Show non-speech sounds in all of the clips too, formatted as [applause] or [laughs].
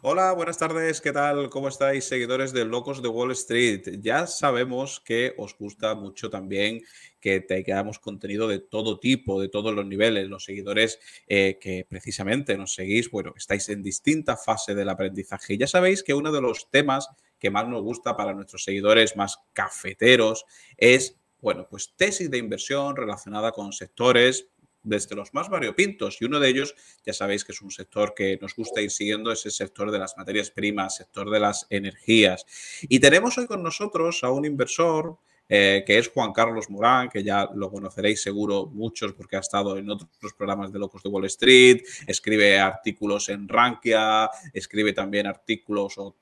Hola, buenas tardes, ¿qué tal? ¿Cómo estáis, seguidores de Locos de Wall Street? Ya sabemos que os gusta mucho también que te quedamos contenido de todo tipo, de todos los niveles. Los seguidores eh, que precisamente nos seguís, bueno, estáis en distinta fase del aprendizaje. Ya sabéis que uno de los temas que más nos gusta para nuestros seguidores más cafeteros es, bueno, pues tesis de inversión relacionada con sectores desde los más variopintos y uno de ellos, ya sabéis que es un sector que nos gusta ir siguiendo, es el sector de las materias primas, sector de las energías. Y tenemos hoy con nosotros a un inversor eh, que es Juan Carlos Morán, que ya lo conoceréis seguro muchos porque ha estado en otros programas de Locos de Wall Street, escribe artículos en Rankia, escribe también artículos o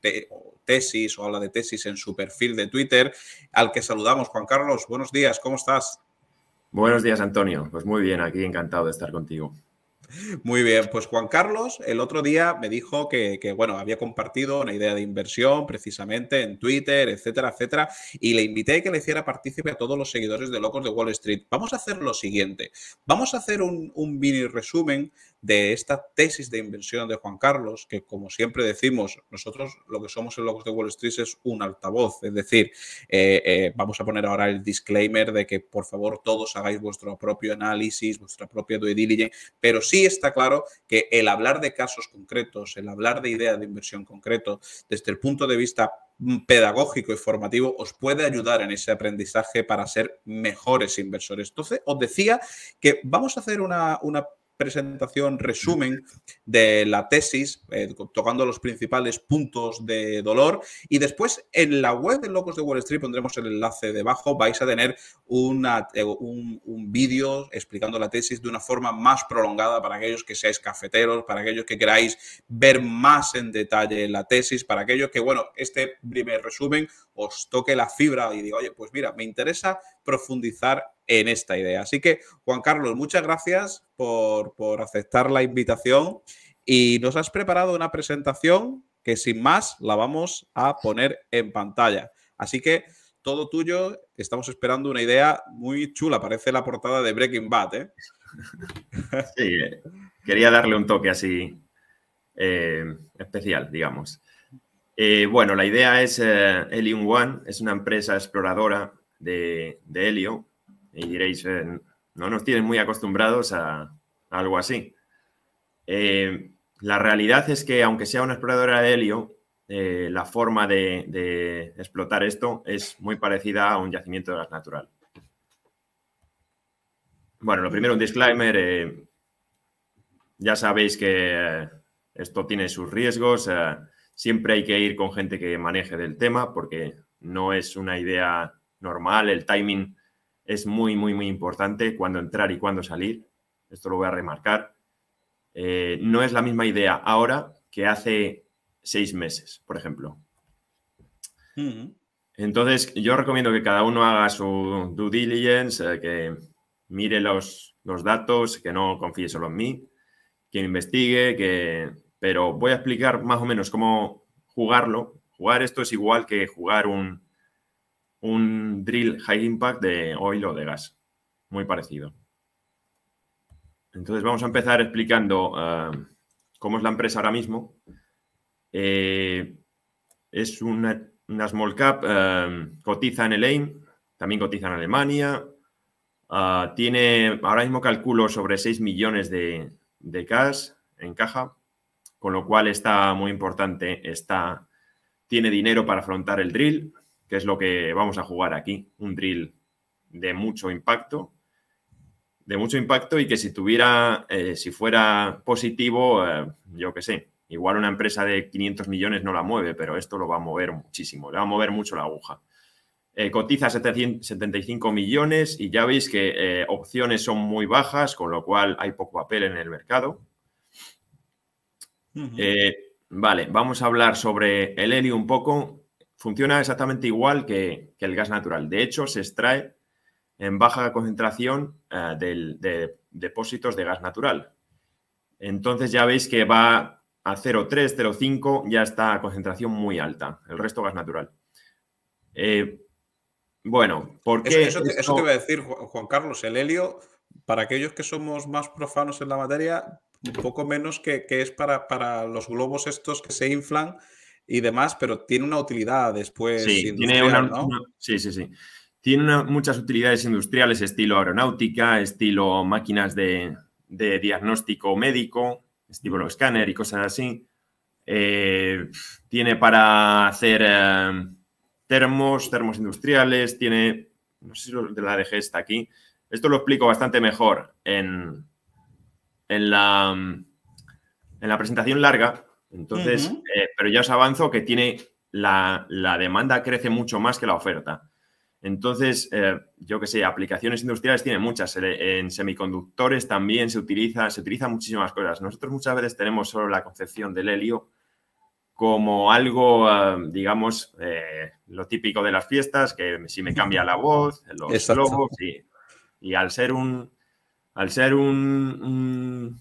tesis o habla de tesis en su perfil de Twitter, al que saludamos. Juan Carlos, buenos días, ¿cómo estás? Buenos días, Antonio. Pues muy bien, aquí encantado de estar contigo. Muy bien, pues Juan Carlos el otro día me dijo que, bueno, había compartido una idea de inversión precisamente en Twitter, etcétera, etcétera, y le invité a que le hiciera partícipe a todos los seguidores de Locos de Wall Street. Vamos a hacer lo siguiente, vamos a hacer un, mini resumen de esta tesis de inversión de Juan Carlos, que como siempre decimos, nosotros lo que somos en Locos de Wall Street es un altavoz, es decir, eh, eh, vamos a poner ahora el disclaimer de que por favor todos hagáis vuestro propio análisis, vuestra propia due diligence, pero sí está claro que el hablar de casos concretos, el hablar de ideas de inversión concreto, desde el punto de vista mm, pedagógico y formativo os puede ayudar en ese aprendizaje para ser mejores inversores. Entonces, os decía que vamos a hacer una presentación, resumen de la tesis, eh, tocando los principales puntos de dolor. Y después en la web de Locos de Wall Street pondremos el enlace debajo. Vais a tener eh, un, un vídeo explicando la tesis de una forma más prolongada para aquellos que seáis cafeteros, para aquellos que queráis ver más en detalle la tesis, para aquellos que, bueno, este primer resumen os toque la fibra y digo oye, pues mira, me interesa profundizar en esta idea. Así que, Juan Carlos, muchas gracias por, aceptar la invitación y nos has preparado una presentación que sin más la vamos a poner en pantalla. Así que todo tuyo, estamos esperando una idea muy chula, parece la portada de Breaking Bad. ¿eh? [laughs] Sí, quería darle un toque así eh, especial, digamos. Eh, bueno, la idea es Helium One, es una empresa exploradora de, de helio y diréis, eh, no nos tienen muy acostumbrados a, algo así. Eh, la realidad es que, aunque sea una exploradora de helio, eh, la forma de, explotar esto es muy parecida a un yacimiento de gas natural. Bueno, lo primero, un disclaimer. ya sabéis que esto tiene sus riesgos. siempre hay que ir con gente que maneje del tema porque no es una idea normal. El timing es muy, muy, muy importante cuando entrar y cuando salir. Esto lo voy a remarcar. Eh, no es la misma idea ahora que hace seis meses, por ejemplo. Entonces, yo recomiendo que cada uno haga su due diligence, eh, que mire los, los, datos, que no confíe solo en mí, que investigue, que... pero voy a explicar más o menos cómo jugarlo. Jugar esto es igual que jugar un, un drill high impact de oil o de gas. Muy parecido. Entonces vamos a empezar explicando eh, cómo es la empresa ahora mismo. Eh, es una, small cap, eh, cotiza en el AIM, también cotiza en Alemania. Ah, tiene, ahora mismo calculo sobre 6 millones de, de cash en caja, con lo cual está muy importante, está, tiene dinero para afrontar el drill que es lo que vamos a jugar aquí, un drill de mucho impacto, de mucho impacto y que si tuviera, eh, si fuera positivo, eh, yo qué sé, igual una empresa de 500 millones no la mueve, pero esto lo va a mover muchísimo, le va a mover mucho la aguja. Eh, cotiza 75 millones y ya veis que opciones son muy bajas, con lo cual hay poco papel en el mercado. vale, vamos a hablar sobre el helio un poco funciona exactamente igual que, el gas natural. De hecho, se extrae en baja concentración eh, de depósitos de gas natural. Entonces ya veis que va a 0,3, 0,5, ya está a concentración muy alta. El resto gas natural. Eh, bueno, porque... qué? Eso, te, iba a decir, Juan Carlos, el helio, para aquellos que somos más profanos en la materia, un poco menos que, es para los globos estos que se inflan y demás, pero tiene una utilidad después. Sí, tiene una, sí, sí, sí. Tiene muchas utilidades industriales, estilo aeronáutica, estilo máquinas de, diagnóstico médico, estilo escáner y cosas así. Eh, tiene para hacer eh, termos, termos industriales, tiene, no sé si lo de la DG está aquí, esto lo explico bastante mejor en, en, la, en la presentación larga, entonces, eh, pero ya os avanzo que tiene la, demanda crece mucho más que la oferta. Entonces, eh, yo que sé, aplicaciones industriales tiene muchas. En semiconductores también se utiliza, se utilizan muchísimas cosas. Nosotros muchas veces tenemos solo la concepción del helio como algo, eh, digamos, lo típico de las fiestas, que si me cambia la voz, los [laughs] logos, y, y, al ser un, al ser un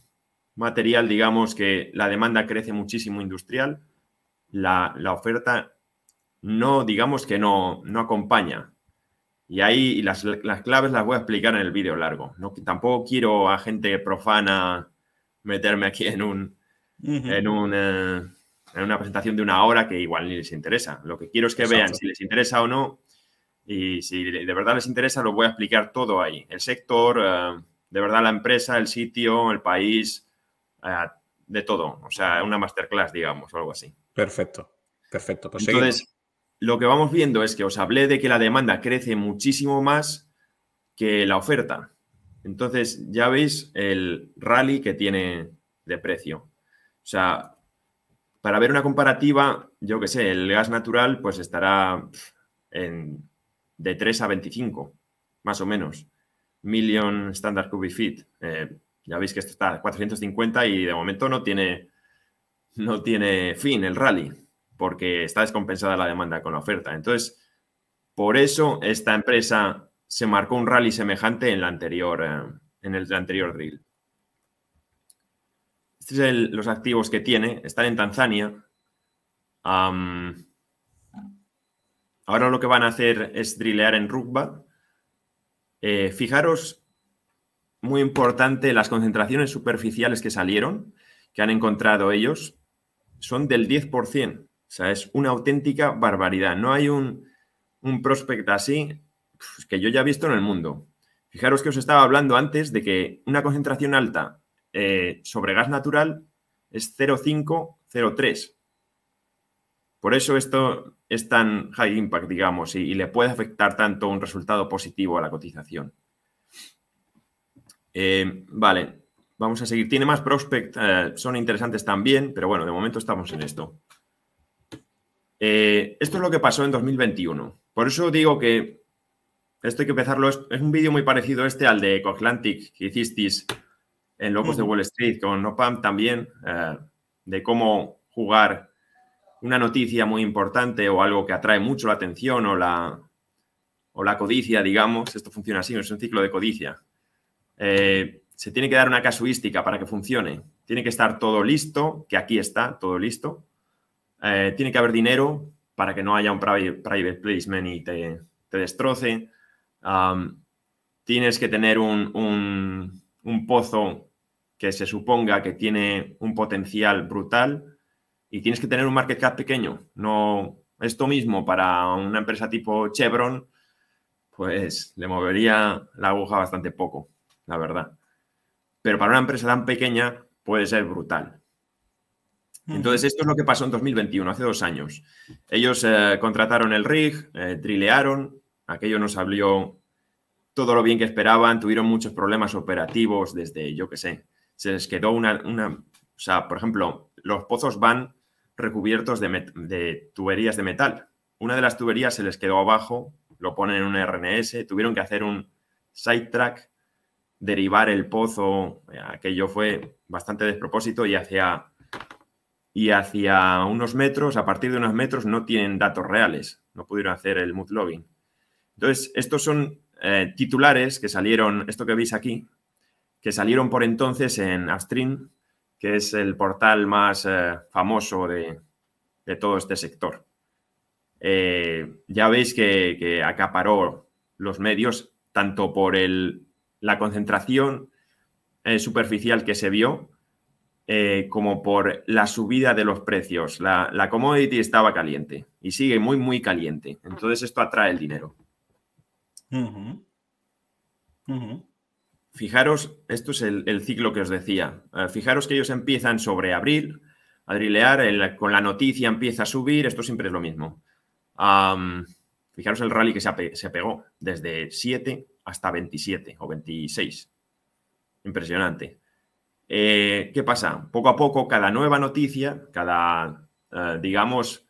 material, digamos que la demanda crece muchísimo industrial, la, oferta no, digamos que no, no acompaña. Y ahí las, claves las voy a explicar en el vídeo largo. ¿no? Tampoco quiero a gente profana meterme aquí en un, en un eh, en una presentación de una hora que igual ni les interesa. Lo que quiero es que vean si les interesa o no. Y si de verdad les interesa, lo voy a explicar todo ahí. El sector, eh, de verdad la empresa, el sitio, el país, de todo, o sea, una masterclass, digamos, o algo así. Perfecto, perfecto. Pues Entonces, lo que vamos viendo es que os hablé de que la demanda crece muchísimo más que la oferta. Entonces, ya veis el rally que tiene de precio. O sea, para ver una comparativa, yo qué sé, el gas natural pues estará en, de 3 a 25, más o menos, million standard cubic feet. Eh, ya veis que esto está a 450 y de momento no tiene, no tiene fin el rally, porque está descompensada la demanda con la oferta. Entonces, por eso esta empresa se marcó un rally semejante en, la anterior, eh, en el anterior drill. Estos son los activos que tiene. Están en Tanzania. ahora lo que van a hacer es drillear en Rugba. Eh, fijaros muy importante las concentraciones superficiales que salieron, que han encontrado ellos, son del 10%. O sea, es una auténtica barbaridad. No hay un, un prospect así pues, que yo ya he visto en el mundo. Fijaros que os estaba hablando antes de que una concentración alta eh, sobre gas natural es 0,5-0,3. Por eso esto es tan high impact, digamos, y le puede afectar tanto un resultado positivo a la cotización. Eh, vale, vamos a seguir. Tiene más prospect, eh, son interesantes también, pero bueno, de momento estamos en esto. Eh, esto es lo que pasó en 2021. Por eso digo que esto hay que empezarlo. Es, un vídeo muy parecido este al de Coatlantic que hicisteis en Locos de Wall Street con Nopam también, de cómo jugar una noticia muy importante o algo que atrae mucho la atención o la, o la codicia, digamos. Esto funciona así, es un ciclo de codicia eh, se tiene que dar una casuística para que funcione. Tiene que estar todo listo, que aquí está todo listo. Eh, tiene que haber dinero para que no haya un private placement y te, destroce. tienes que tener un, pozo que se suponga que tiene un potencial brutal y tienes que tener un market cap pequeño. No, esto mismo para una empresa tipo Chevron, pues le movería la aguja bastante poco la verdad. Pero para una empresa tan pequeña puede ser brutal. Entonces, esto es lo que pasó en 2021, hace dos años. Ellos eh, contrataron el RIG, eh, trilearon, aquello nos salió todo lo bien que esperaban, tuvieron muchos problemas operativos desde, yo qué sé, se les quedó una, una, o sea, por ejemplo, los pozos van recubiertos de, de tuberías de metal. Una de las tuberías se les quedó abajo, lo ponen en un RNS, tuvieron que hacer un side track derivar el pozo, eh, aquello fue bastante despropósito y hacia, y hacia unos metros, a partir de unos metros no tienen datos reales, no pudieron hacer el mood logging. Entonces, estos son eh, titulares que salieron, esto que veis aquí, que salieron por entonces en Astrin, que es el portal más eh, famoso de, todo este sector. ya veis que, que acaparó los medios tanto por el la concentración eh, superficial que se vio eh, como por la subida de los precios. La, commodity estaba caliente y sigue muy, muy caliente. Entonces esto atrae el dinero. Fijaros, esto es el, ciclo que os decía. Eh, fijaros que ellos empiezan sobre abril, a drilear, con la noticia empieza a subir, esto siempre es lo mismo. fijaros el rally que se, se pegó desde 7 hasta 27 o 26. Impresionante. Eh, ¿Qué pasa? Poco a poco, cada nueva noticia, cada, eh, digamos,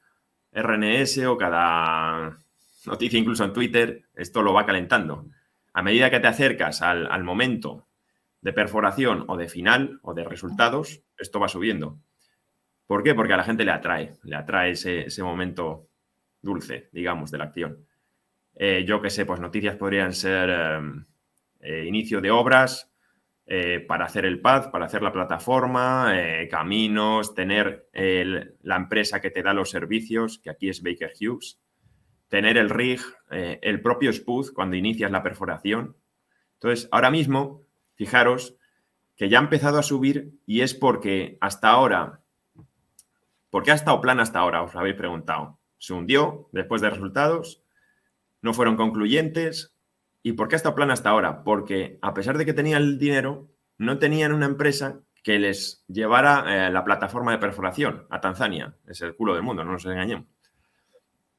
RNS o cada noticia incluso en Twitter, esto lo va calentando. A medida que te acercas al, momento de perforación o de final o de resultados, esto va subiendo. ¿Por qué? Porque a la gente le atrae, le atrae ese momento dulce, digamos, de la acción. Eh, yo qué sé, pues noticias podrían ser em, eh, inicio de obras eh, para hacer el pad, para hacer la plataforma, caminos, tener la empresa que te da los servicios, que aquí es Baker Hughes, tener el rig, el propio spud cuando inicias la perforación. Entonces, ahora mismo, fijaros que ya ha empezado a subir y es porque hasta ahora ¿Por qué ha estado plana hasta ahora? Os lo habéis preguntado. Se hundió después de resultados no fueron concluyentes. ¿Y por qué ha estado plana hasta ahora? Porque a pesar de que tenían el dinero, no tenían una empresa que les llevara eh, la plataforma de perforación a Tanzania. Es el culo del mundo, no nos engañemos.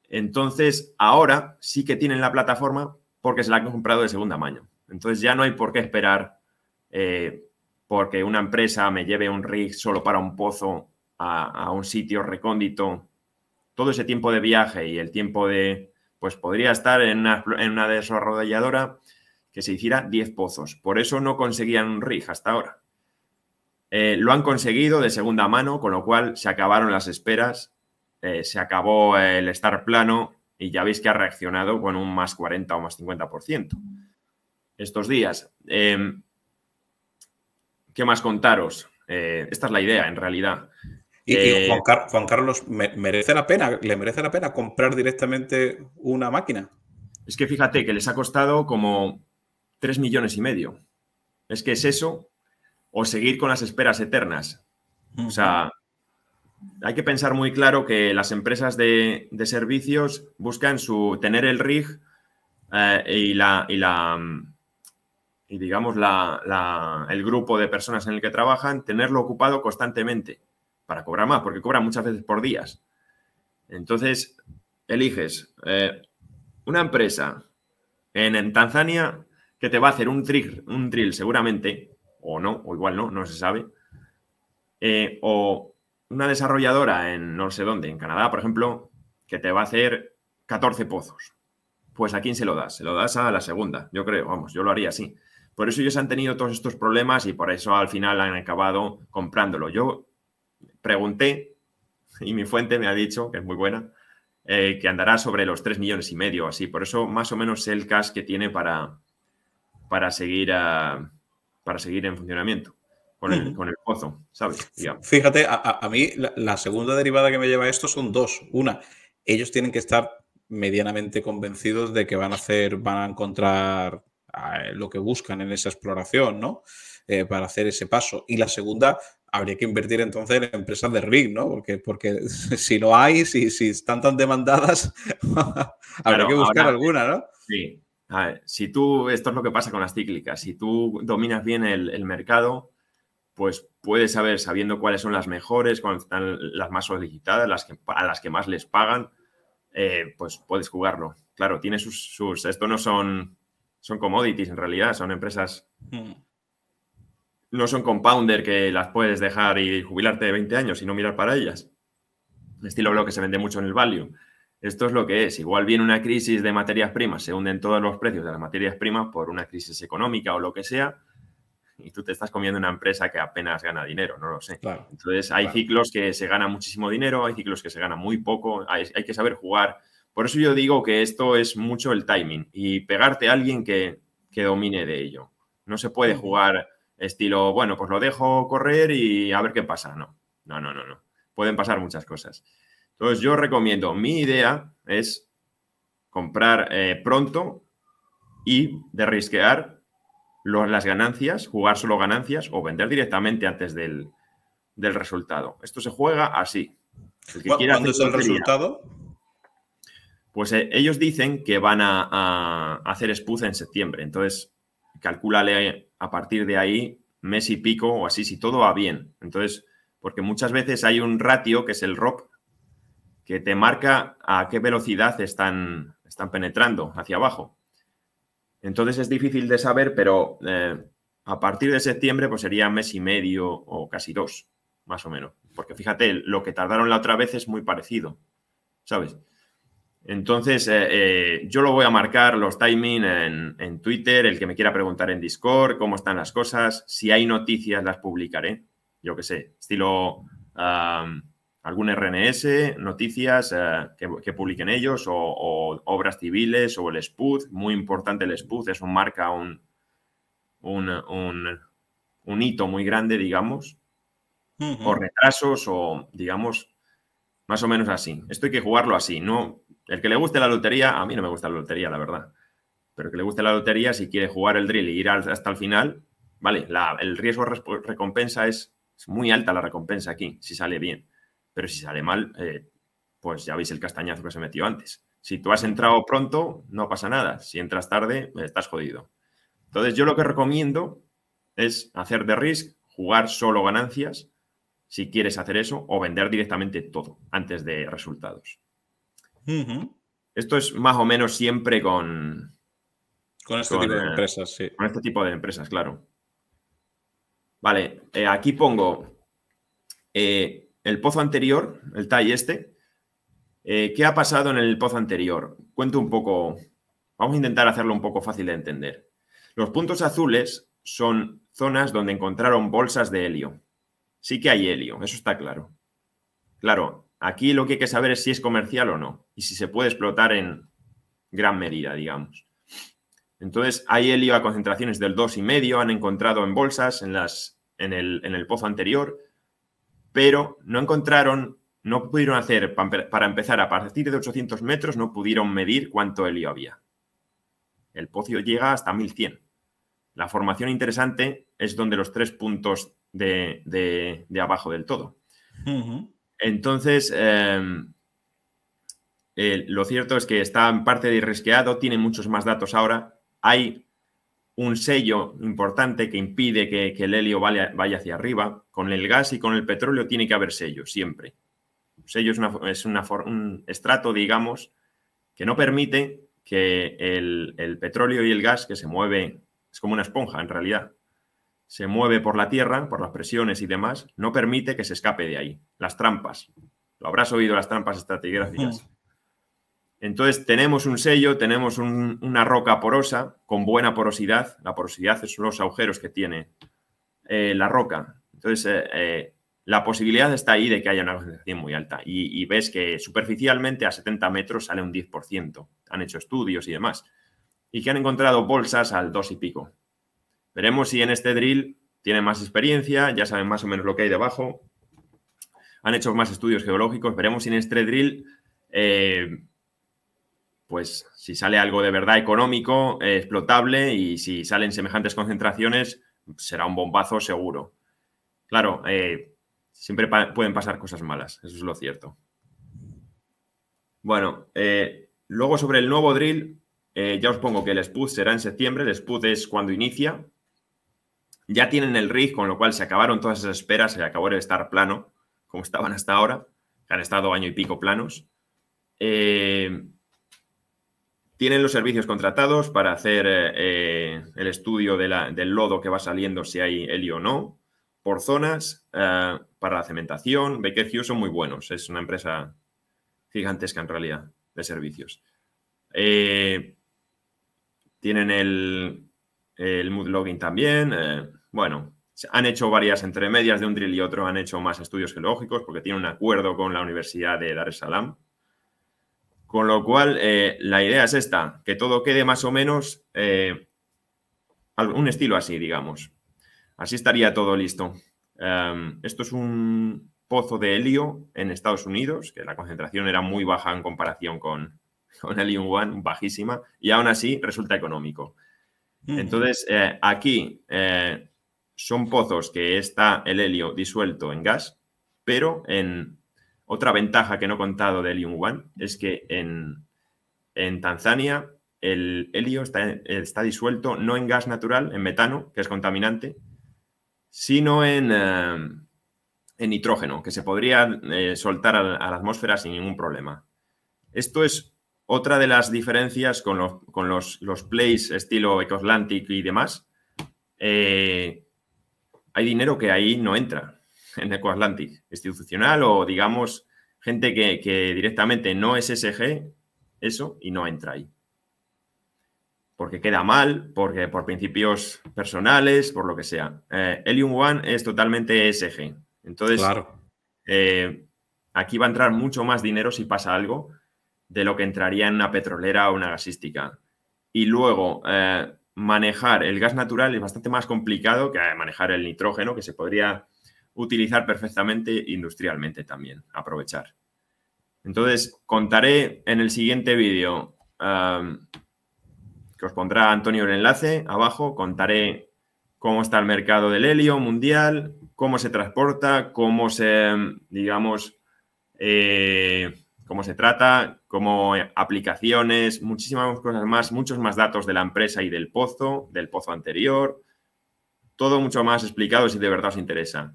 Entonces, ahora sí que tienen la plataforma porque se la han comprado de segunda mano. Entonces ya no hay por qué esperar eh, porque una empresa me lleve un rig solo para un pozo a un sitio recóndito. Todo ese tiempo de viaje y el tiempo de, pues podría estar en una, en desarrolladora que se hiciera 10 pozos. Por eso no conseguían un RIG hasta ahora. Eh, lo han conseguido de segunda mano, con lo cual se acabaron las esperas, eh, se acabó el estar plano y ya veis que ha reaccionado con un más 40 o más 50% estos días. Em, ¿Qué más contaros? Eh, esta es la idea, en realidad. ¿Y, eh, Juan, Carlos, merece la pena, ¿le merece la pena comprar directamente una máquina? Es que fíjate que les ha costado como 3 millones y medio. Es que es eso o seguir con las esperas eternas. O sea, hay que pensar muy claro que las empresas de, servicios buscan su tener el rig eh, y la y la y digamos la, el grupo de personas en el que trabajan tenerlo ocupado constantemente para cobrar más, porque cobra muchas veces por días. Entonces, eliges eh, una empresa en, Tanzania que te va a hacer un drill, un trill seguramente, o no, o igual no, no se sabe, eh, o una desarrolladora en no sé dónde, en Canadá, por ejemplo, que te va a hacer 14 pozos. Pues a quién se lo das? Se lo das a la segunda, yo creo, vamos, yo lo haría así. Por eso ellos han tenido todos estos problemas y por eso al final han acabado comprándolo. Yo pregunté y mi fuente me ha dicho, que es muy buena, eh, que andará sobre los 3 millones y medio, así. Por eso más o menos sé el cash que tiene para, para, seguir, ah, para seguir en funcionamiento. Con el, pozo, Fíjate, a, mí la, segunda derivada que me lleva a esto son dos. Una, ellos tienen que estar medianamente convencidos de que van a hacer, van a encontrar ah, lo que buscan en esa exploración, ¿no? Eh, para hacer ese paso. Y la segunda, habría que invertir entonces en empresas de rig, ¿no? Porque, porque [laughs] si no hay, si, si están tan demandadas, [laughs] habría que buscar alguna, ¿no? Sí. si tú, esto es lo que pasa con las cíclicas, si tú dominas bien el, mercado, pues puedes saber, sabiendo cuáles son las mejores, cuáles están las más solicitadas, las que, a las que más les pagan, eh, pues puedes jugarlo. Claro, tiene sus, sus, esto no son, son commodities en realidad, son empresas... Mm no son compounder que las puedes dejar y jubilarte de 20 años y no mirar para ellas. Estilo lo que se vende mucho en el value. Esto es lo que es. Igual viene una crisis de materias primas, se hunden todos los precios de las materias primas por una crisis económica o lo que sea, y tú te estás comiendo una empresa que apenas gana dinero, no lo sé. Entonces hay ciclos que se gana muchísimo dinero, hay ciclos que se gana muy poco, hay, que saber jugar. Por eso yo digo que esto es mucho el timing y pegarte a alguien que, que domine de ello. No se puede jugar estilo, bueno, pues lo dejo correr y a ver qué pasa. No, no, no, no, no. Pueden pasar muchas cosas. Entonces yo recomiendo, mi idea es comprar eh, pronto y de las ganancias, jugar solo ganancias o vender directamente antes del, resultado. Esto se juega así. ¿Cuándo es el resultado? Pues eh, ellos dicen que van a, hacer SPUZ en septiembre. Entonces, calculale a partir de ahí mes y pico o así, si todo va bien. Entonces, porque muchas veces hay un ratio que es el rock que te marca a qué velocidad están, están penetrando hacia abajo. Entonces es difícil de saber, pero eh, a partir de septiembre pues sería mes y medio o casi dos, más o menos. Porque fíjate, lo que tardaron la otra vez es muy parecido, ¿sabes? Entonces, eh, eh, yo lo voy a marcar los timing en, Twitter, el que me quiera preguntar en Discord, cómo están las cosas. Si hay noticias, las publicaré. Yo qué sé, estilo algún RNS, noticias eh, que, publiquen ellos, o, obras civiles, o el SPUD. Muy importante el SPUD, es un marca, un, un, hito muy grande, digamos. O retrasos, o digamos, más o menos así. Esto hay que jugarlo así, no el que le guste la lotería, a mí no me gusta la lotería, la verdad. Pero el que le guste la lotería, si quiere jugar el drill y ir hasta el final, vale, el riesgo recompensa es, muy alta la recompensa aquí, si sale bien. Pero si sale mal, eh, pues ya veis el castañazo que se metió antes. Si tú has entrado pronto, no pasa nada. Si entras tarde, estás jodido. Entonces, yo lo que recomiendo es hacer de risk, jugar solo ganancias, si quieres hacer eso, o vender directamente todo antes de resultados. Esto es más o menos siempre con. Con este tipo de eh, empresas, Con este tipo de empresas, claro. Vale, eh, aquí pongo eh, el pozo anterior, el TAI este. ¿Qué ha pasado en el pozo anterior? Cuento un poco. Vamos a intentar hacerlo un poco fácil de entender. Los puntos azules son zonas donde encontraron bolsas de helio. Sí que hay helio, eso está claro. Claro, Aquí lo que hay que saber es si es comercial o no y si se puede explotar en gran medida, digamos. Entonces, hay helio a concentraciones del 2,5 han encontrado en bolsas, en, las, en, el, pozo anterior, pero no encontraron, no pudieron hacer, para empezar, a partir de 800 metros, no pudieron medir cuánto helio había. El pozo llega hasta 1100. La formación interesante es donde los tres puntos de, abajo del todo. Entonces, em, eh, lo cierto es que está en parte de resqueado, tiene muchos más datos ahora. Hay un sello importante que impide que, el helio vaya, hacia arriba. Con el gas y con el petróleo tiene que haber sello, siempre. Un sello es, un estrato, digamos, que no permite que el, el petróleo y el gas que se mueve, es como una esponja en realidad, se mueve por la tierra, por las presiones y demás, no permite que se escape de ahí. Las trampas. Lo habrás oído, las trampas estratigráficas. Entonces tenemos un sello, tenemos una roca porosa con buena porosidad. La porosidad son los agujeros que tiene eh, la roca. Entonces eh, eh, la posibilidad está ahí de que haya una concentración muy alta. Y, y ves que superficialmente a 70 metros sale un 10%. Han hecho estudios y demás. Y que han encontrado bolsas al 2 y pico. Veremos si en este drill tienen más experiencia, ya saben más o menos lo que hay debajo, han hecho más estudios geológicos, veremos si en este drill, eh, pues si sale algo de verdad económico, eh, explotable y si salen semejantes concentraciones, será un bombazo seguro. Claro, eh, siempre pueden pasar cosas malas, eso es lo cierto. Bueno, luego sobre el nuevo drill, ya os pongo que el SPUD será en septiembre. El SPUD es cuando inicia, ya tienen el RIG, con lo cual se acabaron todas esas esperas, se acabó el estar plano, como estaban hasta ahora, que han estado año y pico planos. Eh, tienen los servicios contratados para hacer eh, el estudio del lodo que va saliendo, si hay helio o no, por zonas, eh, para la cementación. Baker Hughes son muy buenos, es una empresa gigantesca en realidad de servicios. tienen el, Mood Logging también, bueno, han hecho varias entremedias de un drill y otro, han hecho más estudios geológicos porque tiene un acuerdo con la Universidad de Dar es Salaam. Con lo cual, eh, la idea es esta, que todo quede más o menos eh, un estilo así, digamos. Así estaría todo listo. Em, esto es un pozo de helio en Estados Unidos, que la concentración era muy baja en comparación con, con Helium One, bajísima, y aún así resulta económico. Mm. Entonces, eh, aquí son pozos que está el helio disuelto en gas, pero en otra ventaja que no he contado de Helium One es que en, Tanzania el helio está, disuelto no en gas natural, en metano, que es contaminante, sino en, eh, en nitrógeno, que se podría eh, soltar a, la atmósfera sin ningún problema. Esto es otra de las diferencias con los, con plays estilo Ecoatlantic y demás. Eh, hay dinero que ahí no entra en Ecoatlantic, institucional o digamos gente que, directamente no es SG, eso, y no entra ahí. Porque queda mal, porque por principios personales, por lo que sea. Eh, Helium One es totalmente SG. Entonces, eh, aquí va a entrar mucho más dinero si pasa algo de lo que entraría en una petrolera o una gasística. Y luego, eh, manejar el gas natural es bastante más complicado que manejar el nitrógeno, que se podría utilizar perfectamente industrialmente también, aprovechar. Entonces, contaré en el siguiente vídeo, que os pondrá Antonio el enlace abajo, contaré cómo está el mercado del helio mundial, cómo se transporta, cómo se, digamos, eh, cómo se trata, cómo aplicaciones, muchísimas cosas más, muchos más datos de la empresa y del pozo, del pozo anterior. Todo mucho más explicado si de verdad os interesa.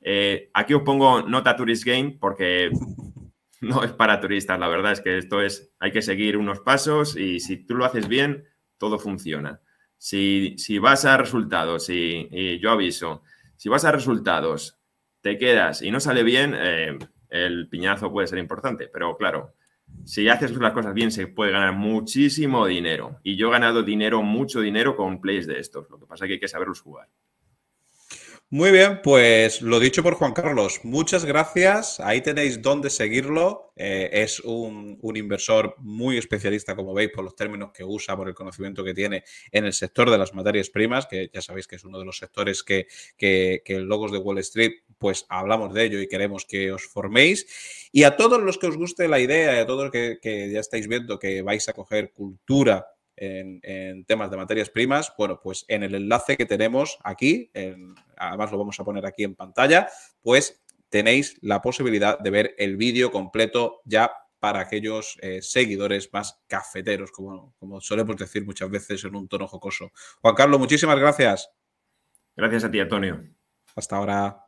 Eh, aquí os pongo nota Tourist Game porque [laughs] no es para turistas, la verdad es que esto es, hay que seguir unos pasos y si tú lo haces bien, todo funciona. Si, si vas a resultados, y, yo aviso, si vas a resultados, te quedas y no sale bien, eh, el piñazo puede ser importante, pero claro, si haces las cosas bien se puede ganar muchísimo dinero. Y yo he ganado dinero, mucho dinero con plays de estos. Lo que pasa es que hay que saberlos jugar. Muy bien, pues lo dicho por Juan Carlos, muchas gracias. Ahí tenéis dónde seguirlo. Eh, es un, inversor muy especialista, como veis, por los términos que usa, por el conocimiento que tiene en el sector de las materias primas, que ya sabéis que es uno de los sectores que, que, Logos de Wall Street, pues hablamos de ello y queremos que os forméis. Y a todos los que os guste la idea, a todos los que, que ya estáis viendo que vais a coger cultura en, temas de materias primas, bueno, pues en el enlace que tenemos aquí, además lo vamos a poner aquí en pantalla, pues tenéis la posibilidad de ver el vídeo completo ya para aquellos eh, seguidores más cafeteros, como, como solemos decir muchas veces en un tono jocoso. Juan Carlos, muchísimas gracias. Gracias a ti, Antonio. Hasta ahora.